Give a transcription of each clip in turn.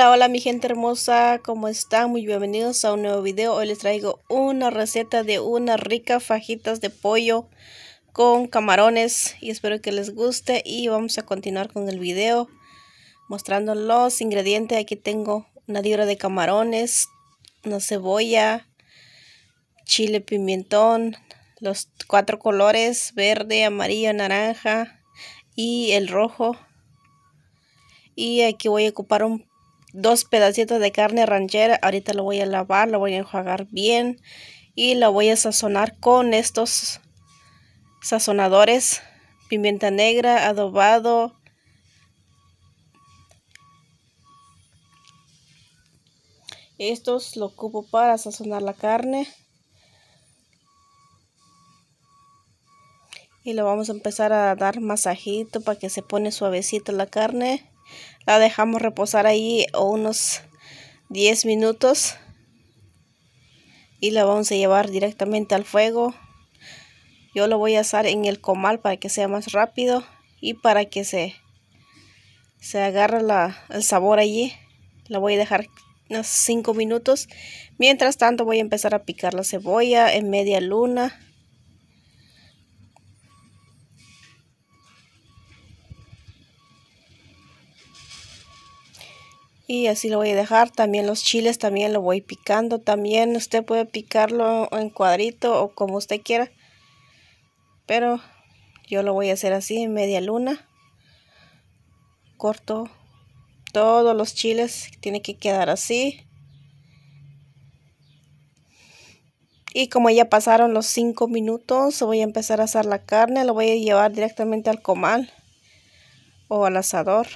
Hola, hola mi gente hermosa, ¿cómo están? Muy bienvenidos a un nuevo video. Hoy les traigo una receta de unas ricas fajitas de pollo con camarones y espero que les guste y vamos a continuar con el video mostrando los ingredientes. Aquí tengo una libra de camarones, una cebolla, chile pimentón, los cuatro colores, verde, amarillo, naranja y el rojo. Y aquí voy a ocupar un dos pedacitos de carne ranchera. Ahorita lo voy a lavar, lo voy a enjuagar bien y lo voy a sazonar con estos sazonadores. Pimienta negra, adobado. Estos lo ocupo para sazonar la carne. Y lo vamos a empezar a dar masajito para que se pone suavecito la carne la dejamos reposar ahí unos 10 minutos y la vamos a llevar directamente al fuego yo lo voy a hacer en el comal para que sea más rápido y para que se, se agarre el sabor allí. La voy a dejar unos 5 minutos. Mientras tanto voy a empezar a picar la cebolla en media luna. y así lo voy a dejar también los chiles también lo voy picando también usted puede picarlo en cuadrito o como usted quiera pero yo lo voy a hacer así en media luna corto todos los chiles tiene que quedar así y como ya pasaron los cinco minutos voy a empezar a asar la carne lo voy a llevar directamente al comal o al asador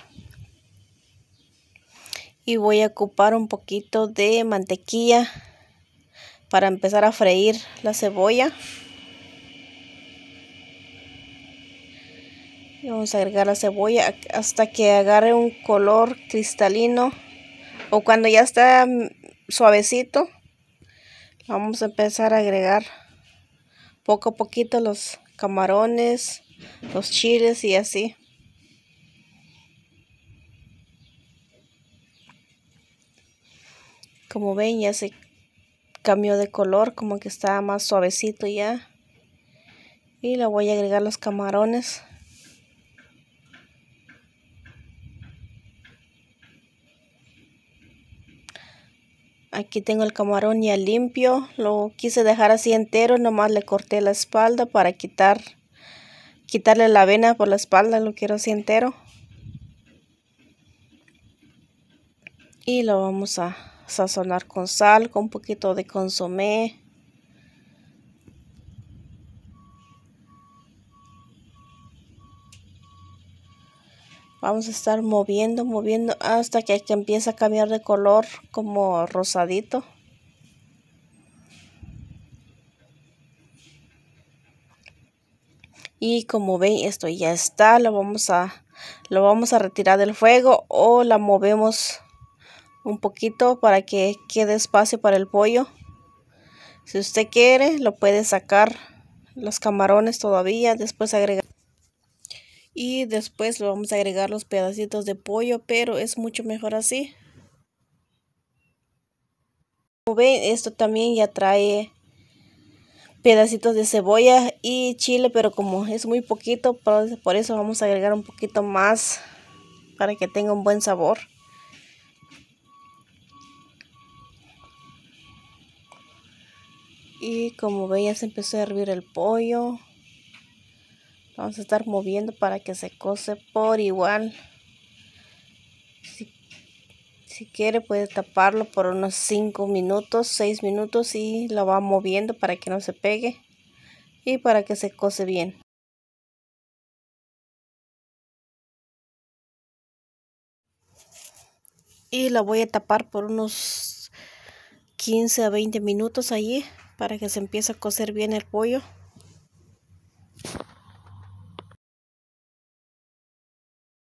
y voy a ocupar un poquito de mantequilla para empezar a freír la cebolla vamos a agregar la cebolla hasta que agarre un color cristalino o cuando ya está mm, suavecito vamos a empezar a agregar poco a poquito los camarones los chiles y así Como ven ya se cambió de color, como que está más suavecito ya. Y le voy a agregar los camarones. Aquí tengo el camarón ya limpio. Lo quise dejar así entero, nomás le corté la espalda para quitar quitarle la vena por la espalda, lo quiero así entero. Y lo vamos a sazonar con sal, con un poquito de consomé. Vamos a estar moviendo, moviendo hasta que, que empiece a cambiar de color como rosadito. y como veis esto ya está lo vamos a lo vamos a retirar del fuego o la movemos un poquito para que quede espacio para el pollo. Si usted quiere, lo puede sacar los camarones todavía, después agregar. Y después lo vamos a agregar los pedacitos de pollo, pero es mucho mejor así. Como ven, esto también ya trae pedacitos de cebolla y chile, pero como es muy poquito, por eso vamos a agregar un poquito más para que tenga un buen sabor. Y como veis ya se empezó a hervir el pollo. Vamos a estar moviendo para que se cose por igual. Si, quiere puede taparlo por unos 5 minutos, 6 minutos y lo va moviendo para que no se pegue y para que se cose bien. Y la voy a tapar por unos 15 a 20 minutos allí para que se empiece a cocer bien el pollo.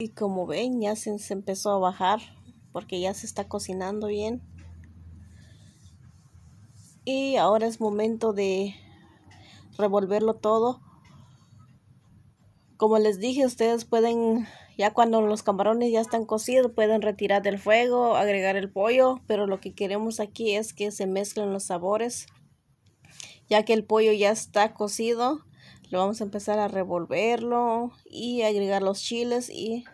Y como ven ya se, empezó a bajar porque ya se está cocinando bien. Y ahora es momento de revolverlo todo. Como les dije, ustedes pueden, ya cuando los camarones ya están cocidos, pueden retirar del fuego, agregar el pollo, pero lo que queremos aquí es que se mezclen los sabores. Ya que el pollo ya está cocido, lo vamos a empezar a revolverlo y agregar los chiles y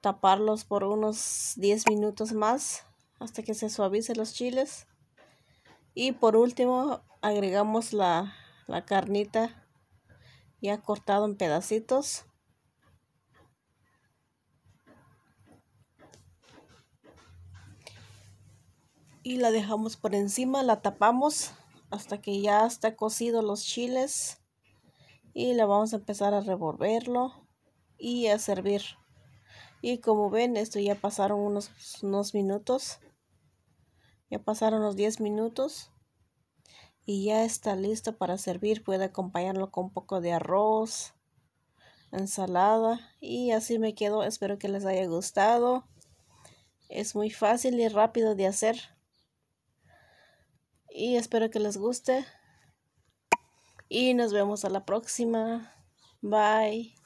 taparlos por unos 10 minutos más hasta que se suavicen los chiles. Y por último agregamos la, carnita ya cortado en pedacitos. y la dejamos por encima, la tapamos hasta que ya está cocido los chiles y la vamos a empezar a revolverlo y a servir. Y como ven, esto ya pasaron unos, unos minutos. Ya pasaron los 10 minutos y ya está listo para servir. Puede acompañarlo con un poco de arroz, ensalada y así me quedo. Espero que les haya gustado. Es muy fácil y rápido de hacer y espero que les guste. Y nos vemos a la próxima. Bye.